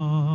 Oh.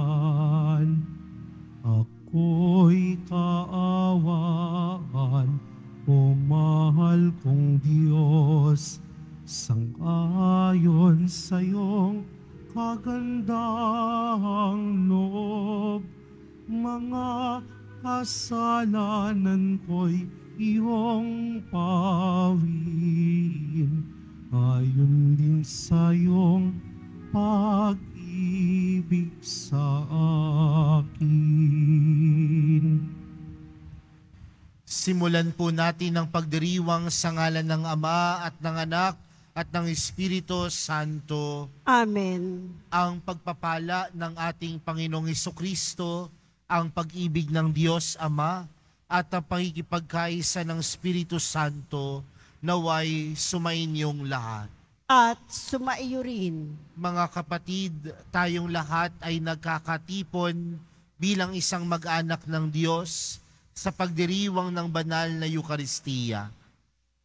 Simulan po natin ang pagdiriwang sa ngalan ng Ama at ng Anak at ng Espiritu Santo. Amen. Ang pagpapala ng ating Panginoong Iso Kristo, ang pag-ibig ng Diyos Ama, at ang pakikipagkaisa ng Espiritu Santo, naway sumainyong lahat. At sumaiyo rin. Mga kapatid, tayong lahat ay nagkakatipon bilang isang mag-anak ng Diyos sa pagdiriwang ng banal na Eukaristiya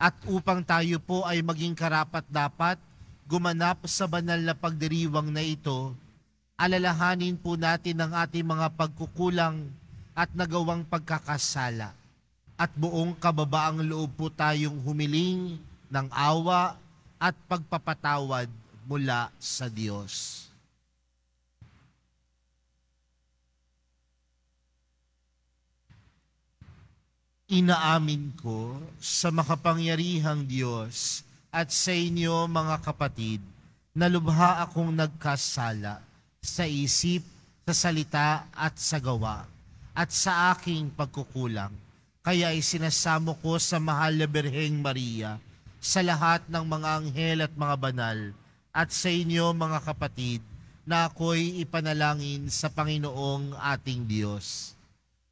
at upang tayo po ay maging karapat-dapat gumanap sa banal na pagdiriwang na ito, alalahanin po natin ang ating mga pagkukulang at nagawang pagkakasala at buong kababaang loob po tayong humiling ng awa at pagpapatawad mula sa Diyos. inaamin ko sa makapangyarihang Diyos at sa inyo mga kapatid na lubha akong nagkasala sa isip, sa salita at sa gawa at sa aking pagkukulang. Kaya ay sinasamo ko sa mahal na Birheng Maria sa lahat ng mga anghel at mga banal at sa inyo mga kapatid na ako'y ipanalangin sa Panginoong ating Diyos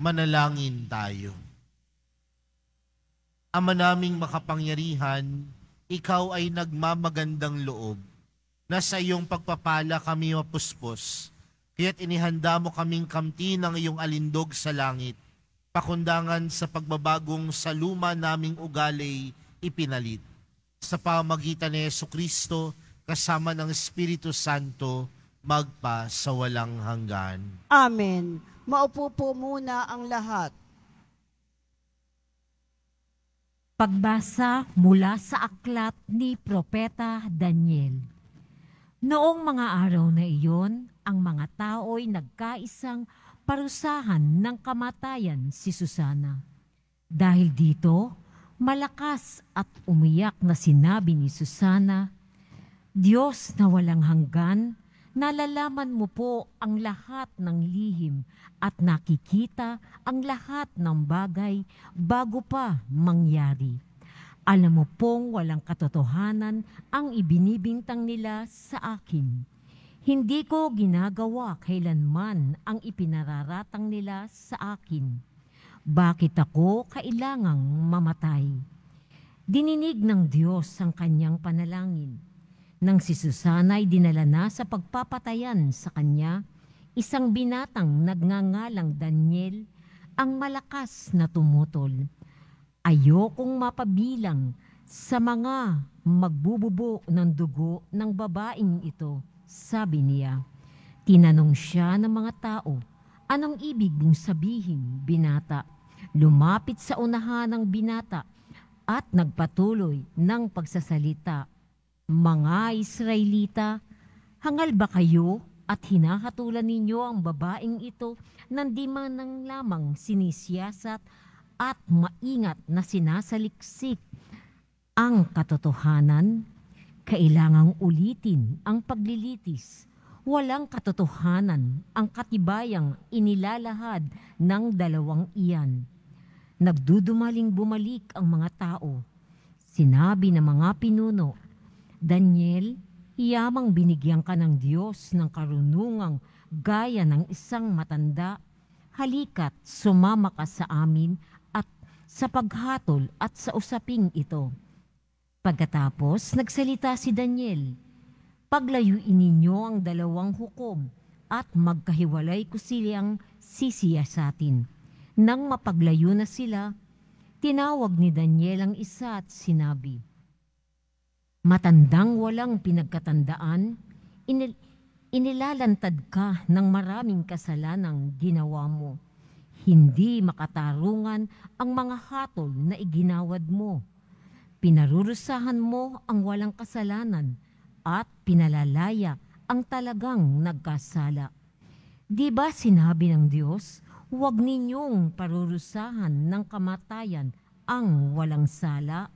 manalangin tayo. Ama naming makapangyarihan, ikaw ay nagmamagandang loob na sa iyong pagpapala kami mapuspos, kaya't inihanda mo kaming kamti ng iyong alindog sa langit, pakundangan sa pagbabagong sa luma naming ugali ipinalit. Sa pamagitan ni Yesu Kristo, kasama ng Espiritu Santo, magpa sa walang hanggan. Amen. Maupo po muna ang lahat. Pagbasa mula sa aklat ni Propeta Daniel. Noong mga araw na iyon, ang mga tao'y nagkaisang parusahan ng kamatayan si Susana. Dahil dito, malakas at umiyak na sinabi ni Susana, Diyos na walang hanggan, nalalaman mo po ang lahat ng lihim at nakikita ang lahat ng bagay bago pa mangyari. Alam mo pong walang katotohanan ang ibinibintang nila sa akin. Hindi ko ginagawa kailanman ang ipinararatang nila sa akin. Bakit ako kailangang mamatay? Dininig ng Diyos ang kanyang panalangin nang si Susana ay dinala na sa pagpapatayan sa kanya, isang binatang nagngangalang Daniel ang malakas na tumutol. Ayokong mapabilang sa mga magbububo ng dugo ng babaeng ito, sabi niya. Tinanong siya ng mga tao, anong ibig mong sabihin, binata? Lumapit sa unahan ng binata at nagpatuloy ng pagsasalita mga Israelita, hangal ba kayo at hinahatulan ninyo ang babaeng ito nang di man ng lamang sinisiyasat at maingat na sinasaliksik ang katotohanan? Kailangang ulitin ang paglilitis. Walang katotohanan ang katibayang inilalahad ng dalawang iyan. Nagdudumaling bumalik ang mga tao. Sinabi ng mga pinuno Daniel, iyamang binigyan ka ng Diyos ng karunungang gaya ng isang matanda. Halika't sumama ka sa amin at sa paghatol at sa usaping ito. Pagkatapos, nagsalita si Daniel, Paglayuin ninyo ang dalawang hukom at magkahiwalay ko silang sisiya sa atin. Nang mapaglayo na sila, tinawag ni Daniel ang isa at sinabi, matandang walang pinagkatandaan, inil- inilalantad ka ng maraming kasalanang ginawa mo. Hindi makatarungan ang mga hatol na iginawad mo. Pinarurusahan mo ang walang kasalanan at pinalalaya ang talagang nagkasala. Di ba sinabi ng Diyos, huwag ninyong parurusahan ng kamatayan ang walang sala?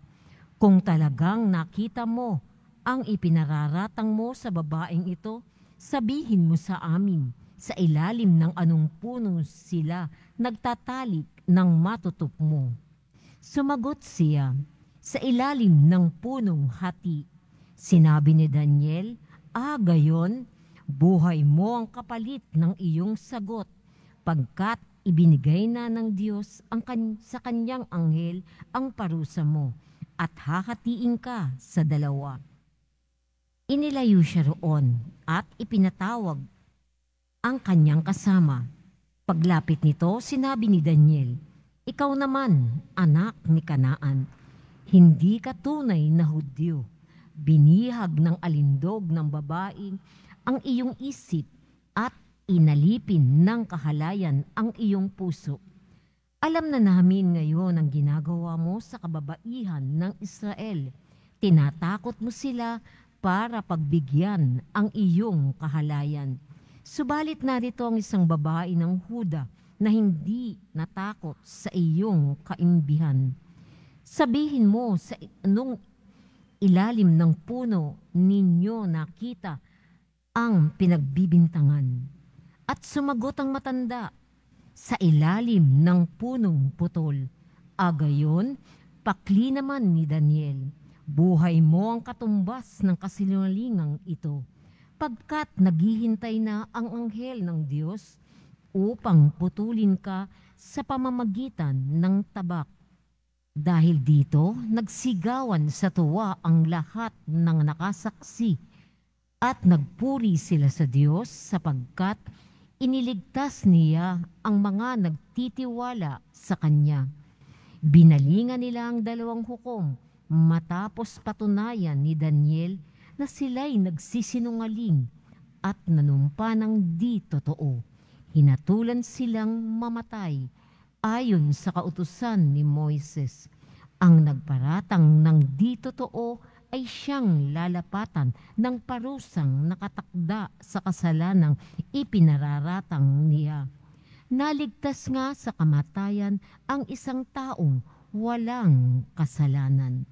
Kung talagang nakita mo ang ipinararatang mo sa babaeng ito, sabihin mo sa amin sa ilalim ng anong puno sila nagtatalik ng matutup mo. Sumagot siya, sa ilalim ng punong hati. Sinabi ni Daniel, Ah, gayon, buhay mo ang kapalit ng iyong sagot, pagkat ibinigay na ng Diyos ang kan- sa kanyang anghel ang parusa mo at hahatiin ka sa dalawa. Inilayo siya roon at ipinatawag ang kanyang kasama. Paglapit nito, sinabi ni Daniel, Ikaw naman, anak ni Kanaan, hindi ka tunay na Hudyo. Binihag ng alindog ng babae ang iyong isip at inalipin ng kahalayan ang iyong puso. Alam na namin ngayon ang ginagawa mo sa kababaihan ng Israel. Tinatakot mo sila para pagbigyan ang iyong kahalayan. Subalit narito ang isang babae ng Huda na hindi natakot sa iyong kaimbihan. Sabihin mo sa nung ilalim ng puno ninyo nakita ang pinagbibintangan. At sumagot ang matanda, sa ilalim ng punong putol. Agayon, pakli naman ni Daniel, buhay mo ang katumbas ng kasinungalingang ito, pagkat naghihintay na ang anghel ng Diyos upang putulin ka sa pamamagitan ng tabak. Dahil dito, nagsigawan sa tuwa ang lahat ng nakasaksi at nagpuri sila sa Diyos sapagkat Iniligtas niya ang mga nagtitiwala sa Kanya. Binalingan nila ang dalawang hukom matapos patunayan ni Daniel na sila'y nagsisinungaling at nanumpa ng di totoo. Hinatulan silang mamatay ayon sa kautusan ni Moises. Ang nagparatang ng di totoo ay siyang lalapatan ng parusang nakatakda sa kasalanang ipinararatang niya. Naligtas nga sa kamatayan ang isang taong walang kasalanan.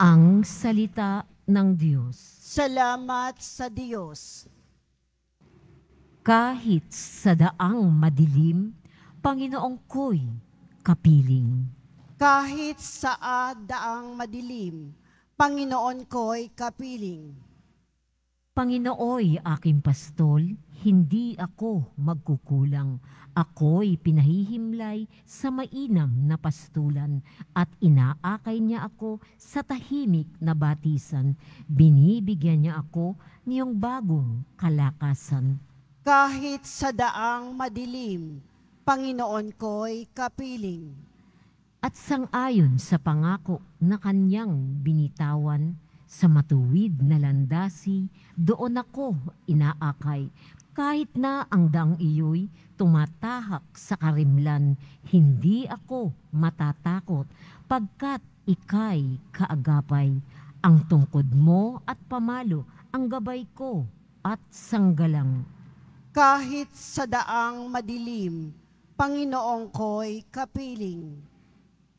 Ang salita ng Diyos. Salamat sa Diyos. Kahit sa daang madilim, Panginoong ko'y kapiling. Kahit sa daang madilim, Panginoon ko'y kapiling. Panginooy aking pastol, hindi ako magkukulang. Ako'y pinahihimlay sa mainam na pastulan at inaakay niya ako sa tahimik na batisan. Binibigyan niya ako niyong bagong kalakasan. Kahit sa daang madilim, Panginoon ko'y kapiling at sangayon sa pangako na kanyang binitawan sa matuwid na landasi, doon ako inaakay kahit na ang dang iyo'y tumatahak sa karimlan, hindi ako matatakot pagkat ikay kaagapay. Ang tungkod mo at pamalo ang gabay ko at sanggalang. Kahit sa daang madilim, Panginoong ko'y kapiling.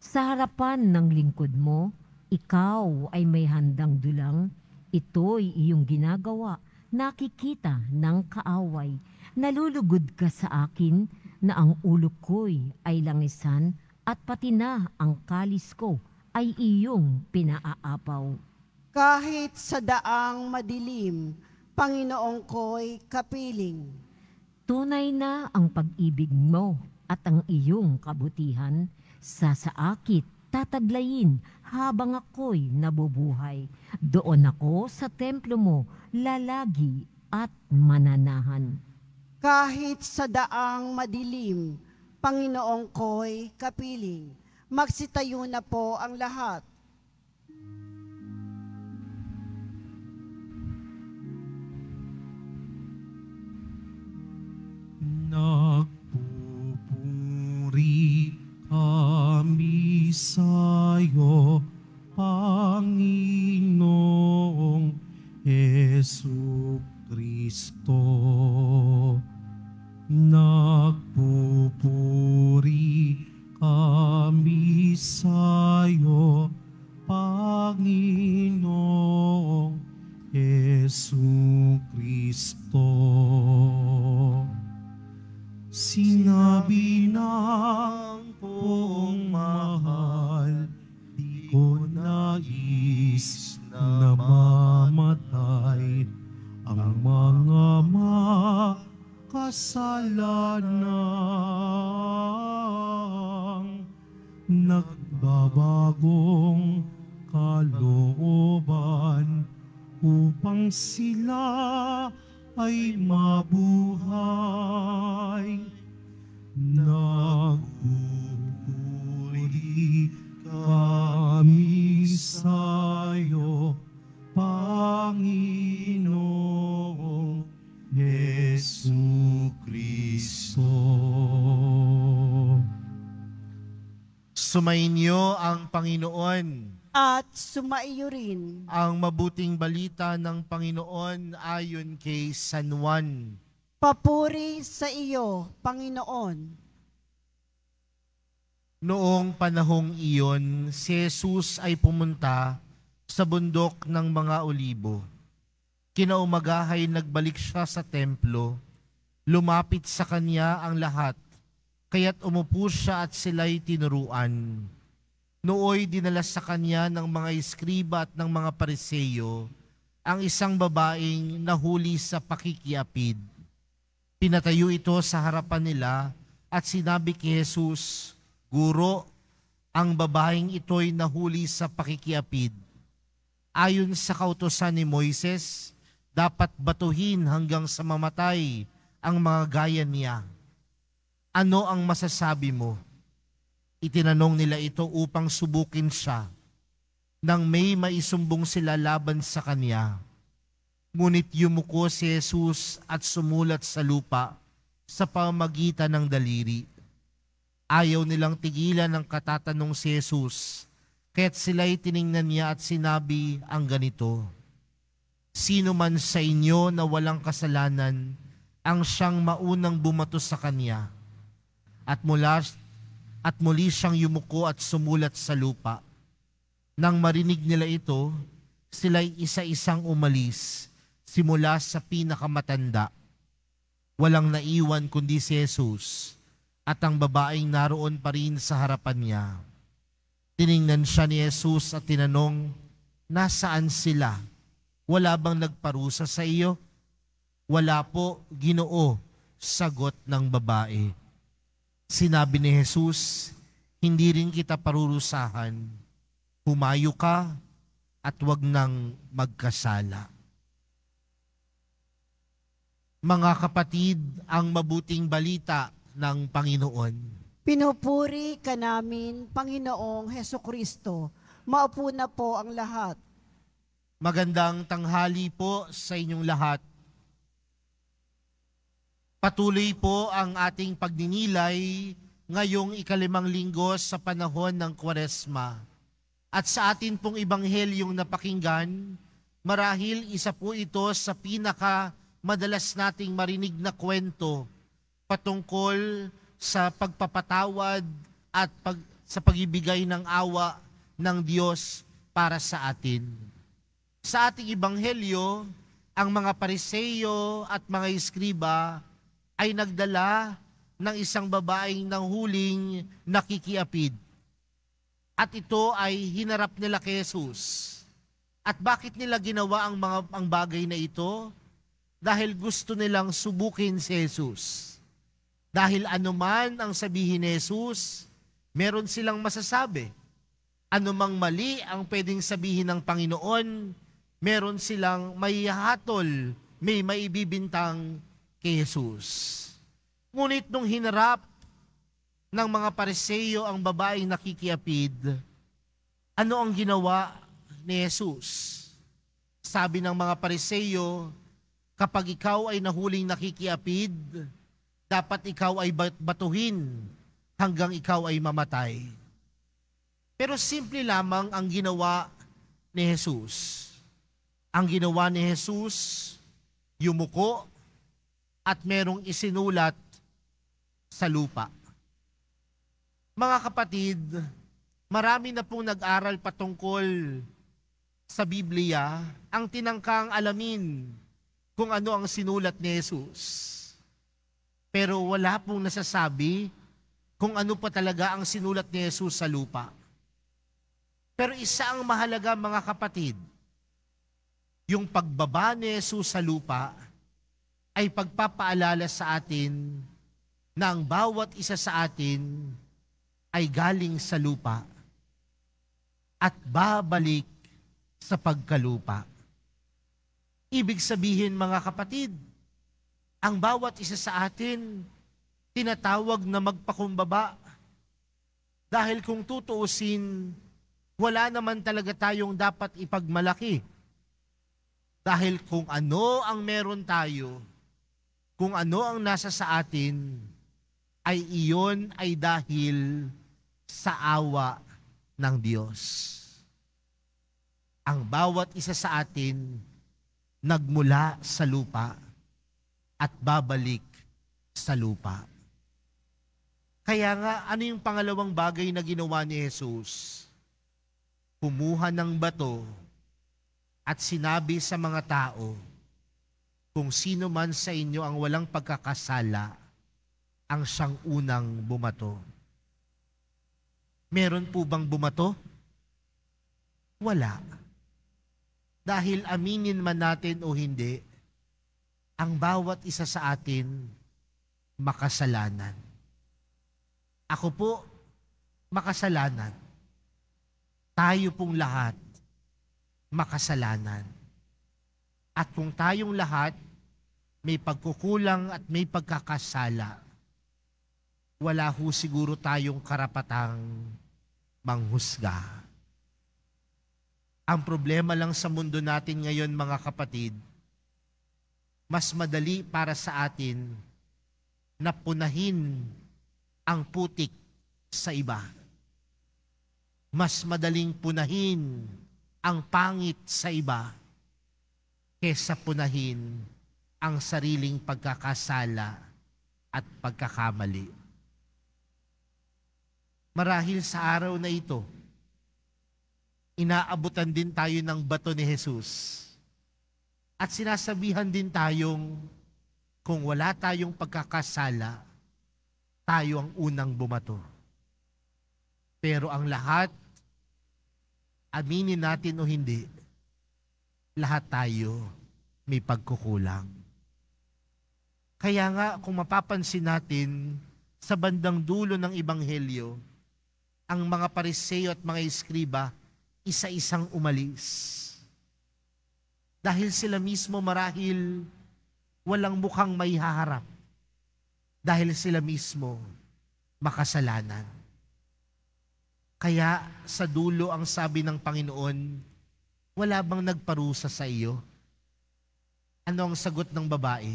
Sa harapan ng lingkod mo, ikaw ay may handang dulang, ito'y iyong ginagawa, nakikita ng kaaway, nalulugod ka sa akin na ang ulo ko'y ay langisan at pati na ang kalis ko ay iyong pinaaapaw. Kahit sa daang madilim, Panginoong ko'y kapiling. Tunay na ang pag-ibig mo at ang iyong kabutihan, Sasaakit, tatadlayin, habang ako'y nabubuhay. Doon ako sa templo mo, lalagi at mananahan. Kahit sa daang madilim, Panginoong ko'y kapiling, magsitayo na po ang lahat. Nagpupuri kami sa'yo, Panginoong Yesu Kristo. Nagpupuri kami sa'yo, Panginoong Yesu Kristo. Sinabi na sila ay mabuhay. Nagpupuri kami sa iyo, Panginoong Yesu Kristo. Sumainyo ang Panginoon. At ah, sumaiyo rin ang mabuting balita ng Panginoon ayon kay San Juan. Papuri sa iyo, Panginoon. Noong panahong iyon, si Jesus ay pumunta sa bundok ng mga olibo. Kinaumagahay nagbalik siya sa templo. Lumapit sa kanya ang lahat, kaya't umupo siya at sila'y tinuruan nooy dinala sa kanya ng mga iskriba at ng mga pariseyo ang isang babaeng nahuli sa pakikiapid. Pinatayo ito sa harapan nila at sinabi kay Jesus, Guro, ang babaeng ito'y nahuli sa pakikiapid. Ayon sa kautosan ni Moises, dapat batuhin hanggang sa mamatay ang mga gaya niya. Ano ang masasabi mo? Itinanong nila ito upang subukin siya nang may maisumbong sila laban sa kanya. Ngunit yumuko si Jesus at sumulat sa lupa sa pamagitan ng daliri. Ayaw nilang tigilan ang katatanong si Jesus, kaya't sila'y tiningnan niya at sinabi ang ganito, Sino man sa inyo na walang kasalanan, ang siyang maunang bumato sa kanya. At mula at muli siyang yumuko at sumulat sa lupa. Nang marinig nila ito, sila'y isa-isang umalis simula sa pinakamatanda. Walang naiwan kundi si Jesus at ang babaeng naroon pa rin sa harapan niya. Tiningnan siya ni Jesus at tinanong, Nasaan sila? Wala bang nagparusa sa iyo? Wala po, ginoo, sagot ng babae. Sinabi ni Jesus, hindi rin kita parurusahan. Humayo ka at huwag nang magkasala. Mga kapatid, ang mabuting balita ng Panginoon. Pinupuri ka namin, Panginoong Heso Kristo. Maupo na po ang lahat. Magandang tanghali po sa inyong lahat. Patuloy po ang ating pagninilay ngayong ikalimang linggo sa panahon ng Kwaresma. At sa atin pong ibanghelyong napakinggan, marahil isa po ito sa pinaka madalas nating marinig na kwento patungkol sa pagpapatawad at pag, sa pagibigay ng awa ng Diyos para sa atin. Sa ating ibanghelyo, ang mga pariseyo at mga iskriba ay nagdala ng isang babaeng ng huling nakikiapid. At ito ay hinarap nila kay Jesus. At bakit nila ginawa ang mga ang bagay na ito? Dahil gusto nilang subukin si Jesus. Dahil anuman ang sabihin ni Jesus, meron silang masasabi. Anumang mali ang pwedeng sabihin ng Panginoon, meron silang may hatol, may maibibintang kay Jesus. Ngunit nung hinarap ng mga pareseyo ang babaeng nakikiapid, ano ang ginawa ni Jesus? Sabi ng mga pareseyo, kapag ikaw ay nahuling nakikiapid, dapat ikaw ay batuhin hanggang ikaw ay mamatay. Pero simple lamang ang ginawa ni Jesus. Ang ginawa ni Jesus, yumuko at merong isinulat sa lupa. Mga kapatid, marami na pong nag-aral patungkol sa Biblia ang tinangkang alamin kung ano ang sinulat ni Jesus. Pero wala pong nasasabi kung ano pa talaga ang sinulat ni Jesus sa lupa. Pero isa ang mahalaga mga kapatid, yung pagbaba ni Jesus sa lupa ay pagpapaalala sa atin na ang bawat isa sa atin ay galing sa lupa at babalik sa pagkalupa. Ibig sabihin mga kapatid, ang bawat isa sa atin tinatawag na magpakumbaba dahil kung tutuusin, wala naman talaga tayong dapat ipagmalaki. Dahil kung ano ang meron tayo, kung ano ang nasa sa atin ay iyon ay dahil sa awa ng Diyos. Ang bawat isa sa atin nagmula sa lupa at babalik sa lupa. Kaya nga, ano yung pangalawang bagay na ginawa ni Jesus? Kumuha ng bato at sinabi sa mga tao, kung sino man sa inyo ang walang pagkakasala, ang siyang unang bumato. Meron po bang bumato? Wala. Dahil aminin man natin o hindi, ang bawat isa sa atin makasalanan. Ako po, makasalanan. Tayo pong lahat, makasalanan at kung tayong lahat may pagkukulang at may pagkakasala, wala ho siguro tayong karapatang manghusga. Ang problema lang sa mundo natin ngayon mga kapatid, mas madali para sa atin na punahin ang putik sa iba. Mas madaling punahin ang pangit sa iba kesa punahin ang sariling pagkakasala at pagkakamali. Marahil sa araw na ito, inaabutan din tayo ng bato ni Jesus. At sinasabihan din tayong kung wala tayong pagkakasala, tayo ang unang bumato. Pero ang lahat, aminin natin o hindi, lahat tayo may pagkukulang. Kaya nga kung mapapansin natin sa bandang dulo ng ebanghelyo, ang mga pariseo at mga iskriba isa-isang umalis. Dahil sila mismo marahil walang mukhang may haharap. Dahil sila mismo makasalanan. Kaya sa dulo ang sabi ng Panginoon, wala bang nagparusa sa iyo? Ano ang sagot ng babae?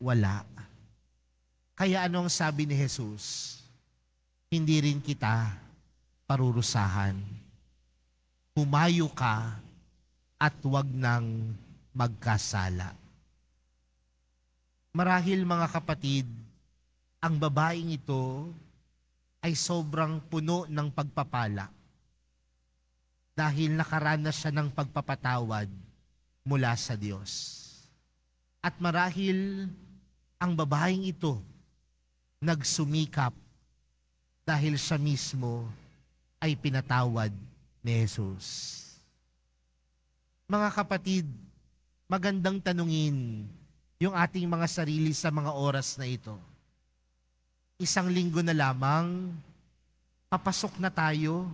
Wala. Kaya ano ang sabi ni Jesus? Hindi rin kita parurusahan. Humayo ka at huwag nang magkasala. Marahil mga kapatid, ang babaeng ito ay sobrang puno ng pagpapala dahil nakaranas siya ng pagpapatawad mula sa Diyos. At marahil ang babaeng ito nagsumikap dahil siya mismo ay pinatawad ni Jesus. Mga kapatid, magandang tanungin yung ating mga sarili sa mga oras na ito. Isang linggo na lamang, papasok na tayo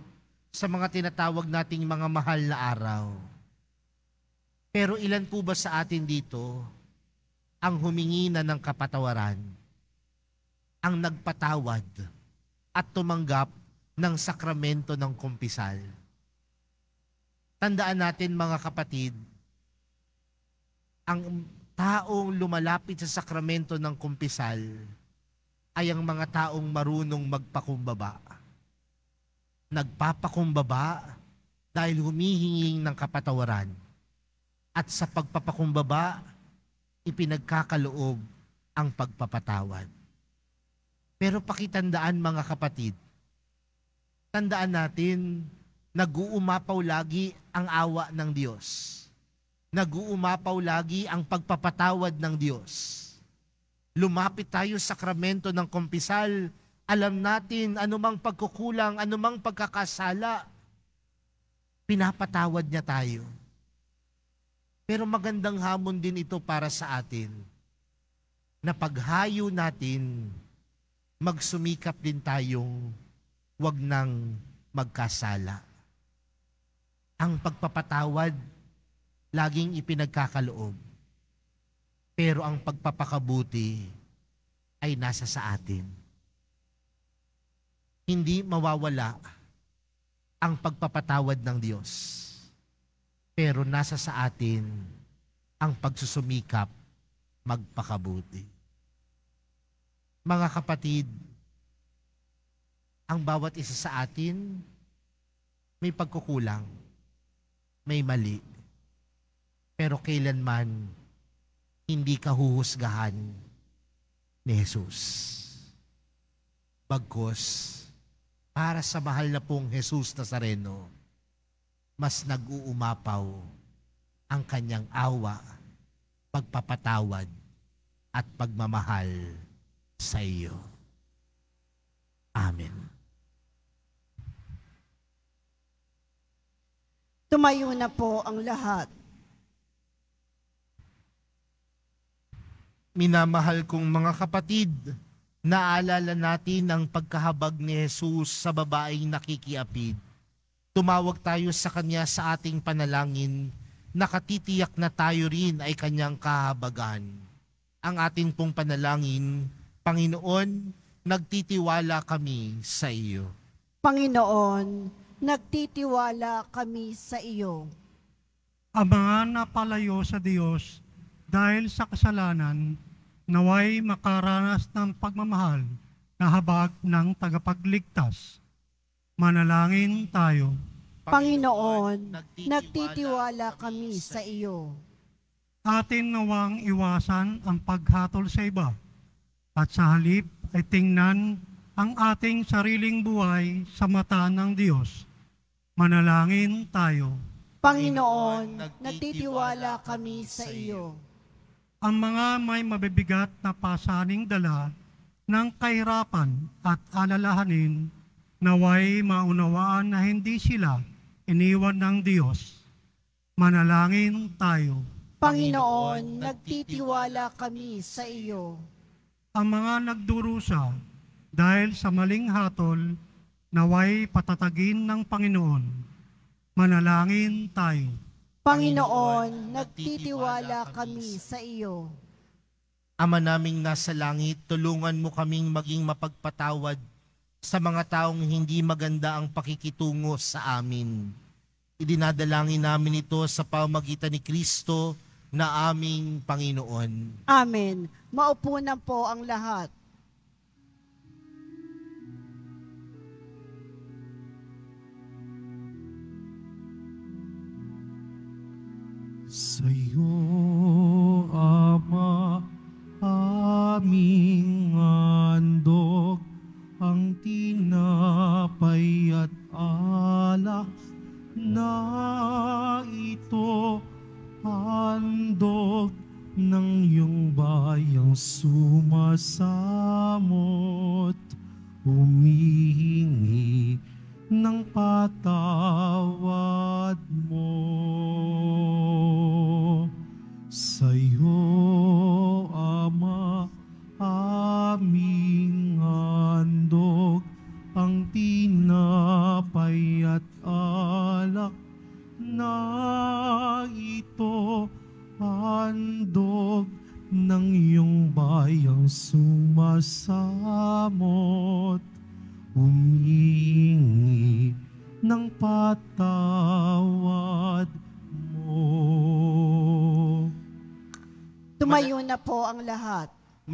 sa mga tinatawag nating mga mahal na araw. Pero ilan po ba sa atin dito ang humingi na ng kapatawaran, ang nagpatawad at tumanggap ng sakramento ng kumpisal? Tandaan natin mga kapatid, ang taong lumalapit sa sakramento ng kumpisal ay ang mga taong marunong magpakumbaba nagpapakumbaba dahil humihinging ng kapatawaran. At sa pagpapakumbaba, ipinagkakaloob ang pagpapatawad. Pero pakitandaan mga kapatid, tandaan natin, nag-uumapaw lagi ang awa ng Diyos. Nag-uumapaw lagi ang pagpapatawad ng Diyos. Lumapit tayo sa sakramento ng kumpisal alam natin anumang pagkukulang, anumang pagkakasala, pinapatawad niya tayo. Pero magandang hamon din ito para sa atin na paghayo natin, magsumikap din tayong wag nang magkasala. Ang pagpapatawad, laging ipinagkakaloob. Pero ang pagpapakabuti ay nasa sa atin hindi mawawala ang pagpapatawad ng Diyos. Pero nasa sa atin ang pagsusumikap magpakabuti. Mga kapatid, ang bawat isa sa atin may pagkukulang, may mali. Pero kailanman hindi ka huhusgahan ni Jesus. Bagkos, para sa mahal na pong Jesus Nazareno, mas nag-uumapaw ang kanyang awa, pagpapatawad, at pagmamahal sa iyo. Amen. Tumayo na po ang lahat. Minamahal kong mga kapatid, Naalala natin ang pagkahabag ni Jesus sa babaeng nakikiapid. Tumawag tayo sa Kanya sa ating panalangin, nakatitiyak na tayo rin ay Kanyang kahabagan. Ang ating pong panalangin, Panginoon, nagtitiwala kami sa iyo. Panginoon, nagtitiwala kami sa iyo. Ang mga napalayo sa Diyos dahil sa kasalanan, naway makaranas ng pagmamahal na habag ng tagapagligtas. Manalangin tayo. Panginoon, nagtitiwala kami sa iyo. Atin nawang iwasan ang paghatol sa iba at sa halip ay tingnan ang ating sariling buhay sa mata ng Diyos. Manalangin tayo. Panginoon, nagtitiwala kami sa iyo ang mga may mabibigat na pasaning dala ng kahirapan at alalahanin naway maunawaan na hindi sila iniwan ng Diyos. Manalangin tayo. Panginoon, nagtitiwala kami sa iyo. Ang mga nagdurusa dahil sa maling hatol, naway patatagin ng Panginoon. Manalangin tayo. Panginoon, nagtitiwala kami sa iyo. Ama naming nasa langit, tulungan mo kaming maging mapagpatawad sa mga taong hindi maganda ang pakikitungo sa amin. Idinadalangin namin ito sa pamagitan ni Kristo na aming Panginoon. Amen. Maupo na po ang lahat. Sa'yo, Ama, aming andog, ang tinapay at alak na ito, handog ng iyong bayang sumasamot, umihingi ng patawad mo. Senhor.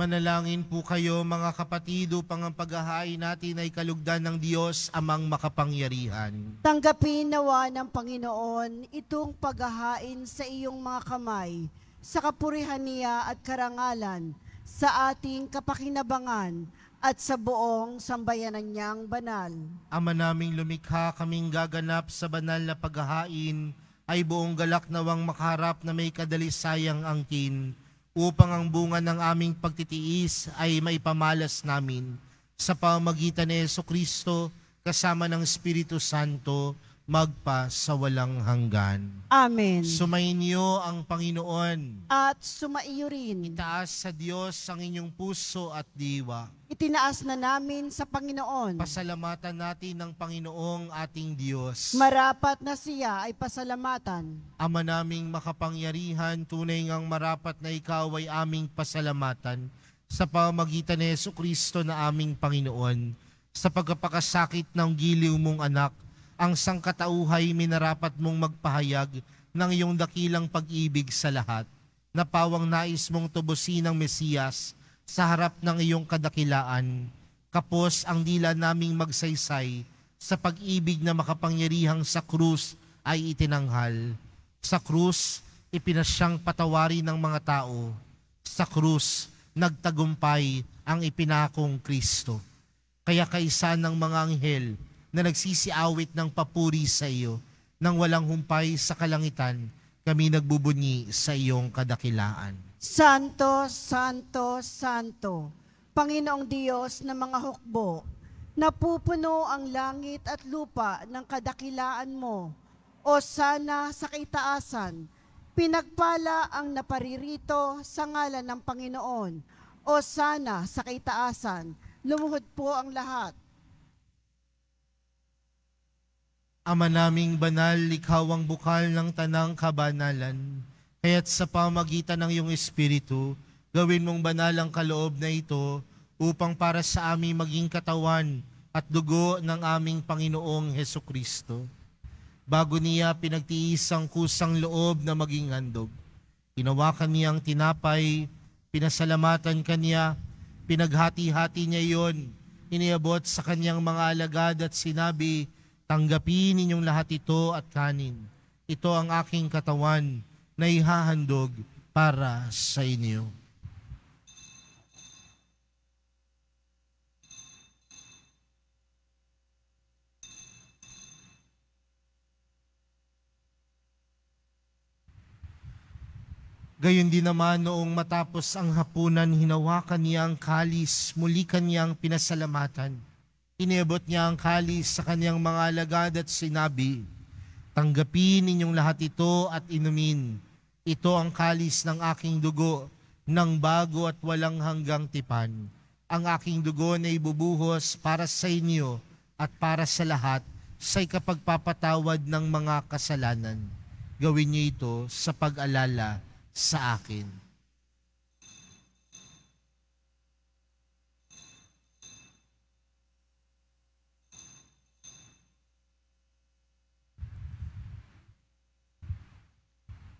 Manalangin po kayo mga kapatid upang ang paghahain natin ay kalugdan ng Diyos amang makapangyarihan. Tanggapin nawa ng Panginoon itong paghahain sa iyong mga kamay sa kapurihan niya at karangalan sa ating kapakinabangan at sa buong sambayanan niyang banal. Ama naming lumikha, kaming gaganap sa banal na paghahain, ay buong galak nawang makaharap na may kadalisayang angkin upang ang bunga ng aming pagtitiis ay maipamalas namin sa pamagitan ni Yeso Kristo kasama ng Espiritu Santo magpa sa walang hanggan. Amen. Sumainyo ang Panginoon. At sumaiyo rin. Itaas sa Diyos ang inyong puso at diwa. Itinaas na namin sa Panginoon. Pasalamatan natin ng Panginoong ating Diyos. Marapat na siya ay pasalamatan. Ama naming makapangyarihan, tunay ngang marapat na ikaw ay aming pasalamatan sa pamagitan ni Yesu Kristo na aming Panginoon, sa pagkapakasakit ng giliw mong anak, ang sangkatauhay minarapat mong magpahayag ng iyong dakilang pag-ibig sa lahat na pawang nais mong tubusin ng Mesiyas sa harap ng iyong kadakilaan. Kapos ang dila naming magsaysay sa pag-ibig na makapangyarihang sa krus ay itinanghal. Sa krus, ipinasyang patawari ng mga tao. Sa krus, nagtagumpay ang ipinakong Kristo. Kaya kaisa ng mga anghel, na nagsisiawit ng papuri sa iyo, nang walang humpay sa kalangitan, kami nagbubunyi sa iyong kadakilaan. Santo, Santo, Santo, Panginoong Diyos ng mga hukbo, napupuno ang langit at lupa ng kadakilaan mo, o sana sa kitaasan, pinagpala ang naparirito sa ngalan ng Panginoon, o sana sa kitaasan, lumuhod po ang lahat Ama naming banal, ikaw ang bukal ng tanang kabanalan. Kaya't sa pamagitan ng iyong Espiritu, gawin mong banal ang kaloob na ito upang para sa aming maging katawan at dugo ng aming Panginoong Heso Kristo. Bago niya pinagtiis ang kusang loob na maging handog. Inawakan niya ang tinapay, pinasalamatan kanya, pinaghati-hati niya iyon, iniabot sa kanyang mga alagad at sinabi, Tanggapin ninyong lahat ito at kanin. Ito ang aking katawan na ihahandog para sa inyo. Gayon din naman noong matapos ang hapunan, hinawakan niya ang kalis, muli kanyang pinasalamatan Inibot niya ang kalis sa kanyang mga alagad at sinabi, Tanggapin ninyong lahat ito at inumin. Ito ang kalis ng aking dugo, ng bago at walang hanggang tipan. Ang aking dugo na ibubuhos para sa inyo at para sa lahat sa ikapagpapatawad ng mga kasalanan. Gawin niyo ito sa pag-alala sa akin.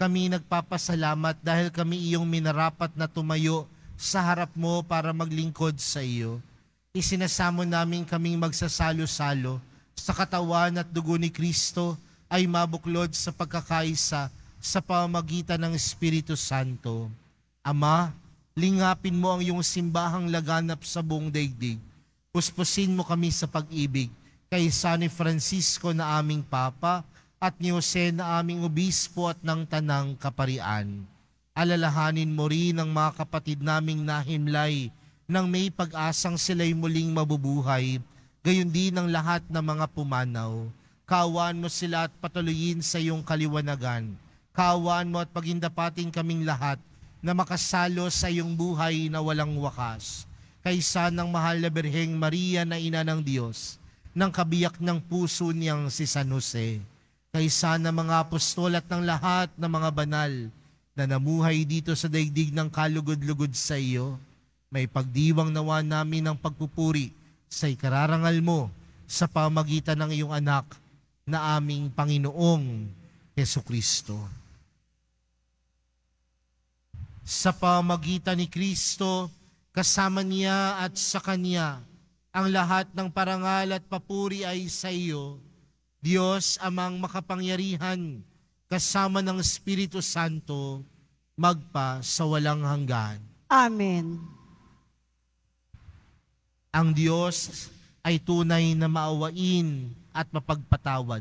kami nagpapasalamat dahil kami iyong minarapat na tumayo sa harap mo para maglingkod sa iyo. Isinasamo namin kaming magsasalo-salo sa katawan at dugo ni Kristo ay mabuklod sa pagkakaisa sa pamagitan ng Espiritu Santo. Ama, lingapin mo ang iyong simbahang laganap sa buong daigdig. Puspusin mo kami sa pag-ibig kay San Francisco na aming Papa, at ni Jose na aming obispo at ng tanang kaparian. Alalahanin mo rin ang mga kapatid naming nahimlay nang may pag-asang sila'y muling mabubuhay, gayon din ang lahat ng mga pumanaw. Kawan mo sila at patuloyin sa iyong kaliwanagan. Kawan mo at pagindapatin kaming lahat na makasalo sa iyong buhay na walang wakas. Kaysa ng mahal na Birheng Maria na ina ng Diyos, ng kabiyak ng puso niyang si San Jose kaysa ng mga apostol at ng lahat ng mga banal na namuhay dito sa daigdig ng kalugod-lugod sa iyo. May pagdiwang nawa namin ng pagpupuri sa ikararangal mo sa pamagitan ng iyong anak na aming Panginoong Heso Kristo. Sa pamagitan ni Kristo, kasama niya at sa Kanya, ang lahat ng parangal at papuri ay sa iyo Diyos amang makapangyarihan, kasama ng Espiritu Santo, magpa sa walang hanggan. Amen. Ang Diyos ay tunay na maawain at mapagpatawad.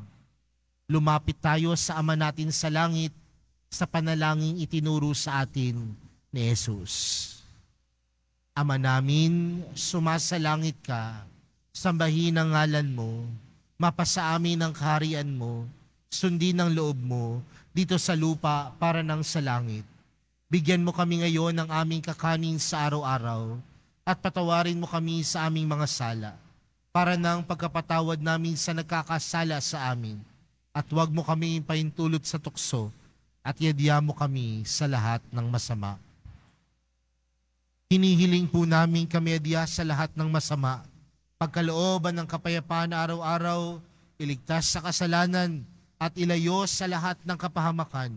Lumapit tayo sa Ama natin sa langit sa panalangin itinuro sa atin ni Jesus. Ama namin, sumasalangit ka, sambahin ang ngalan mo, mapasa amin ang kaharian mo, sundin ang loob mo, dito sa lupa para nang sa langit. Bigyan mo kami ngayon ng aming kakanin sa araw-araw, at patawarin mo kami sa aming mga sala, para nang pagkapatawad namin sa nagkakasala sa amin. At huwag mo kami paintulot sa tukso, at yadya mo kami sa lahat ng masama. Hinihiling po namin kami adya sa lahat ng masama, pagkalooban ng kapayapaan araw-araw, iligtas sa kasalanan at ilayo sa lahat ng kapahamakan.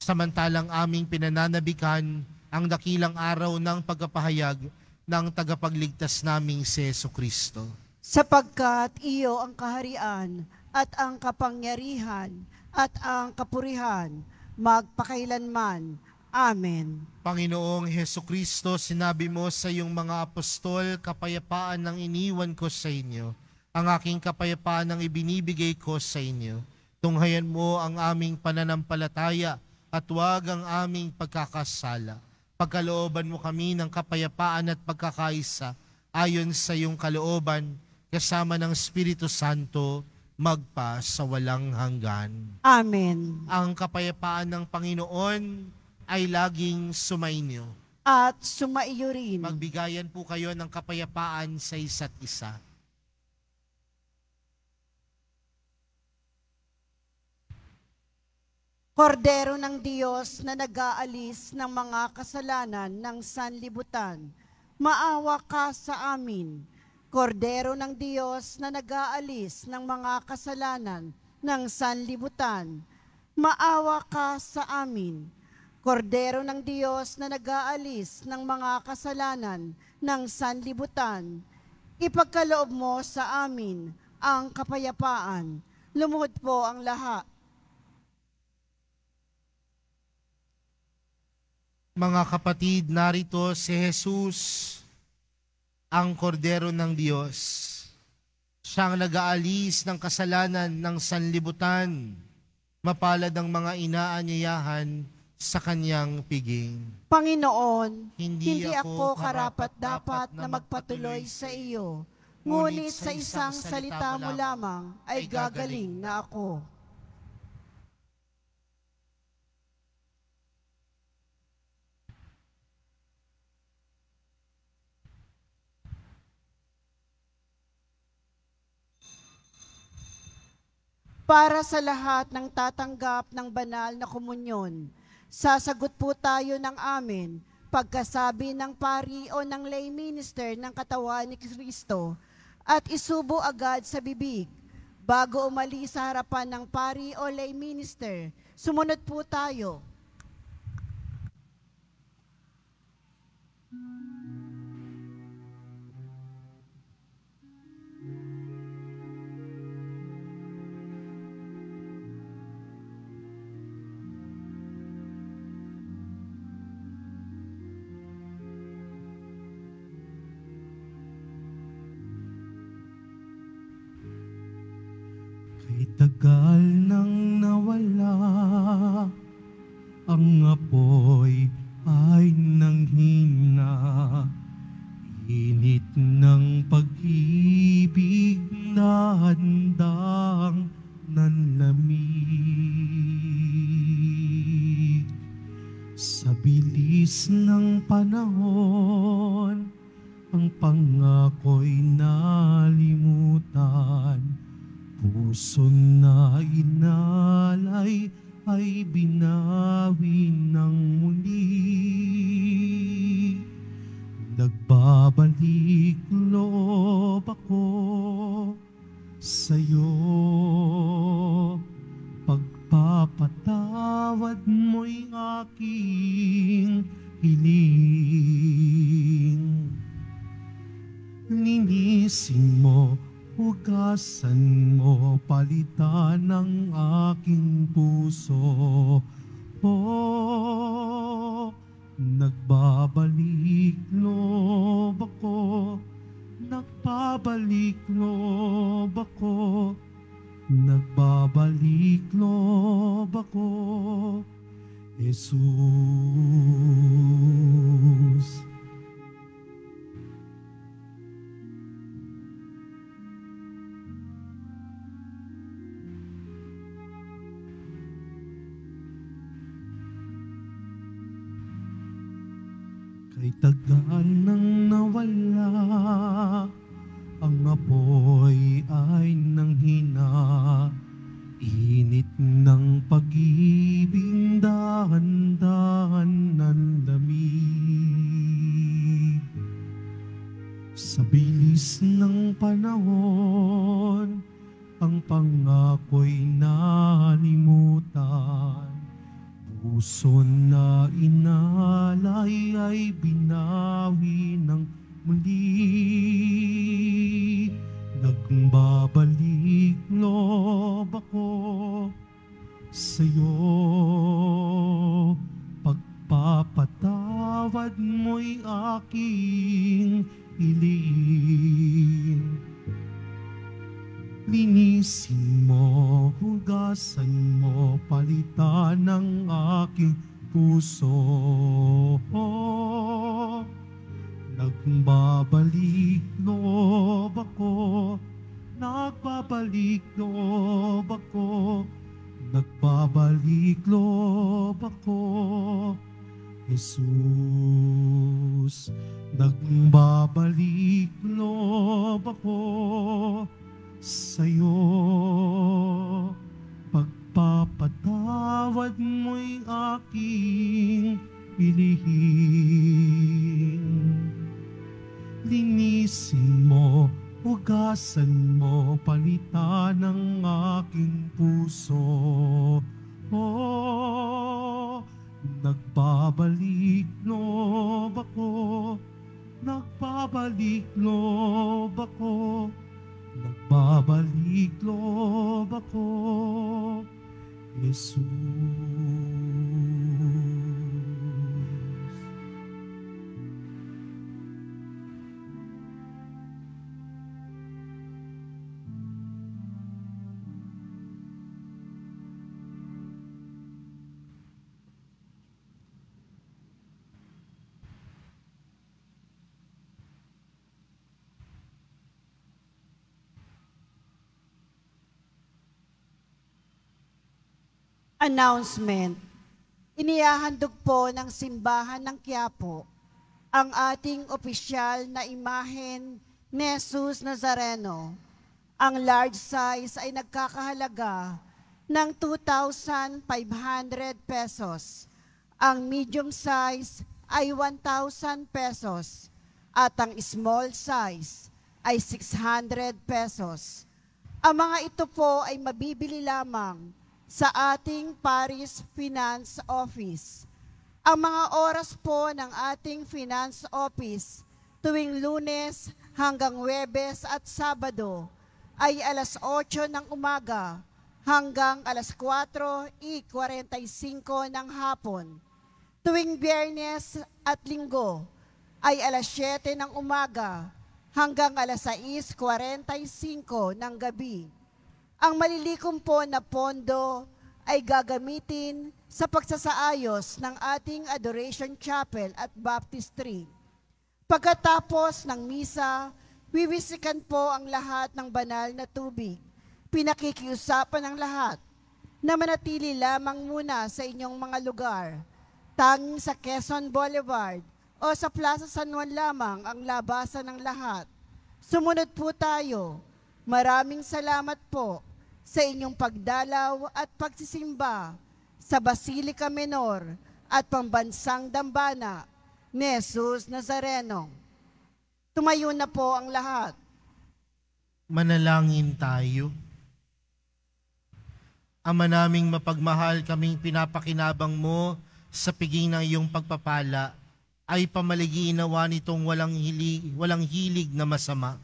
Samantalang aming pinananabikan ang dakilang araw ng pagpapahayag ng tagapagligtas naming si Yeso Kristo. Sapagkat iyo ang kaharian at ang kapangyarihan at ang kapurihan magpakailanman Amen. Panginoong Heso Kristo, sinabi mo sa iyong mga apostol, kapayapaan ang iniwan ko sa inyo. Ang aking kapayapaan ang ibinibigay ko sa inyo. Tunghayan mo ang aming pananampalataya at huwag ang aming pagkakasala. Pagkalooban mo kami ng kapayapaan at pagkakaisa ayon sa iyong kalooban kasama ng Espiritu Santo magpa sa walang hanggan. Amen. Ang kapayapaan ng Panginoon ay laging sumainyo. At sumaiyo rin. Magbigayan po kayo ng kapayapaan sa isa't isa. Kordero ng Diyos na nag-aalis ng mga kasalanan ng sanlibutan, maawa ka sa amin. Kordero ng Diyos na nag-aalis ng mga kasalanan ng sanlibutan, maawa ka sa amin. Kordero ng Diyos na nag-aalis ng mga kasalanan ng sanlibutan, ipagkaloob mo sa amin ang kapayapaan. Lumuhod po ang lahat. Mga kapatid, narito si Jesus, ang kordero ng Diyos. Siyang nag-aalis ng kasalanan ng sanlibutan, mapalad ang mga inaanyayahan sa kanyang piging. Panginoon, hindi, hindi ako karapat-dapat na magpatuloy sa iyo, ngunit sa isang salita mo lamang ay gagaling na ako. para sa lahat ng tatanggap ng banal na komunyon. Sasagot po tayo ng amin pagkasabi ng pari o ng lay minister ng katawan ni Kristo at isubo agad sa bibig bago umalis sa harapan ng pari o lay minister. Sumunod po tayo. Thank you. tagal ng Linisin mo, hugasan mo, palitan ng aking puso. Oh, nagbabalik loob ako, nagbabalik loob ako, nagbabalik loob ako, Jesus. ay tagal nang nawala Ang apoy ay nang hina Init ng pag-ibig dahan-dahan ng lamig Sa bilis ng panahon Ang pangako'y nalimutan Puso na inalay ay binawi ng muli Nagbabalik loob ako sa'yo Pagpapatawad mo'y aking ilig Announcement. Inihahandog po ng simbahan ng Quiapo ang ating opisyal na imahen ni Jesus Nazareno. Ang large size ay nagkakahalaga ng 2,500 pesos. Ang medium size ay 1,000 pesos at ang small size ay 600 pesos. Ang mga ito po ay mabibili lamang sa ating Paris Finance Office. Ang mga oras po ng ating Finance Office tuwing lunes hanggang Webes at Sabado ay alas 8 ng umaga hanggang alas 4.45 ng hapon. Tuwing biyernes at linggo ay alas 7 ng umaga hanggang alas 6.45 ng gabi. Ang malilikom po na pondo ay gagamitin sa pagsasaayos ng ating Adoration Chapel at Baptistry. Pagkatapos ng misa, wiwisikan po ang lahat ng banal na tubig. Pinakikiusapan ang lahat na manatili lamang muna sa inyong mga lugar, tanging sa Quezon Boulevard o sa Plaza San Juan lamang ang labasan ng lahat. Sumunod po tayo. Maraming salamat po sa inyong pagdalaw at pagsisimba sa Basilica Menor at Pambansang Dambana ni Jesus Nazareno. Tumayo na po ang lahat. Manalangin tayo. Ama naming mapagmahal kaming pinapakinabang mo sa piging ng iyong pagpapala ay pamaligi nitong walang hili, walang hilig na masama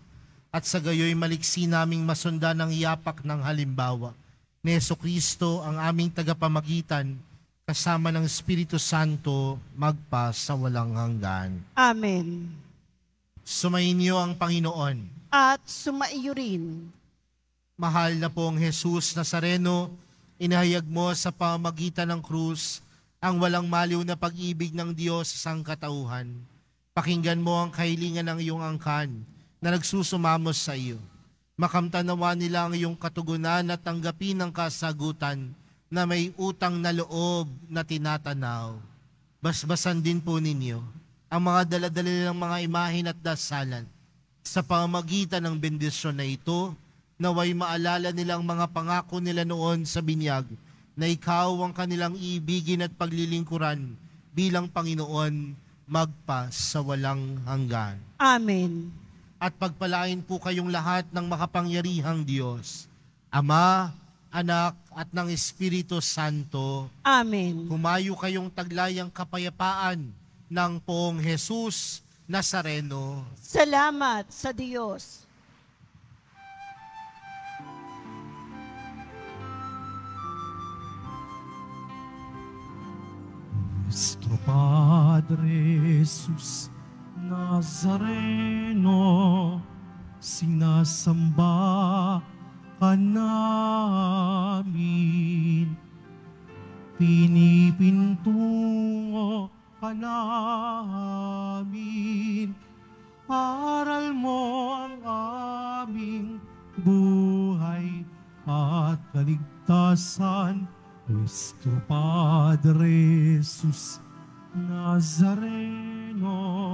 at sa gayoy maliksi naming masundan ang yapak ng halimbawa. Neso Kristo ang aming tagapamagitan, kasama ng Espiritu Santo, magpa sa walang hanggan. Amen. Sumainyo ang Panginoon. At sumaiyo rin. Mahal na pong Jesus Nazareno, inahayag mo sa pamagitan ng krus ang walang maliw na pag-ibig ng Diyos sa sangkatauhan. Pakinggan mo ang kahilingan ng iyong angkan na nagsusumamo sa iyo. Makamtanawa nila ang iyong katugunan at tanggapin ang kasagutan na may utang na loob na tinatanaw. Basbasan din po ninyo ang mga daladala ng mga imahin at dasalan sa pamagitan ng bendisyon na ito naway maalala nilang mga pangako nila noon sa binyag na ikaw ang kanilang ibigin at paglilingkuran bilang Panginoon magpa sa walang hanggan. Amen at pagpalain po kayong lahat ng makapangyarihang Diyos, Ama, Anak, at ng Espiritu Santo. Amen. Humayo kayong taglayang kapayapaan ng poong Jesus Nazareno. Salamat sa Diyos. Nuestro Padre Jesus, Nazareno, sinasamba ka namin. Pinipintungo ka namin. Aral mo ang aming buhay at kaligtasan, Nuestro Padre Jesus Nazareno.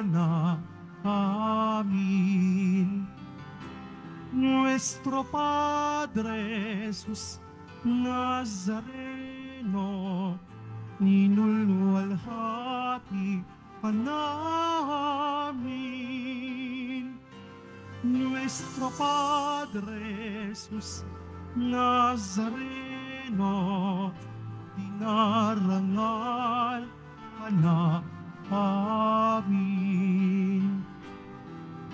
na amin. Nuestro Padre Jesus Nazareno, ninulwalhati ka namin. Nuestro Padre Jesus Nazareno, dinarangal ka namin. Amén.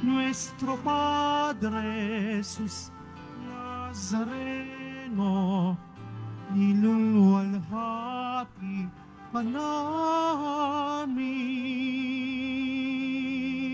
Nuestro Padre Jesús Nazareno, iluluwalhati pa namin.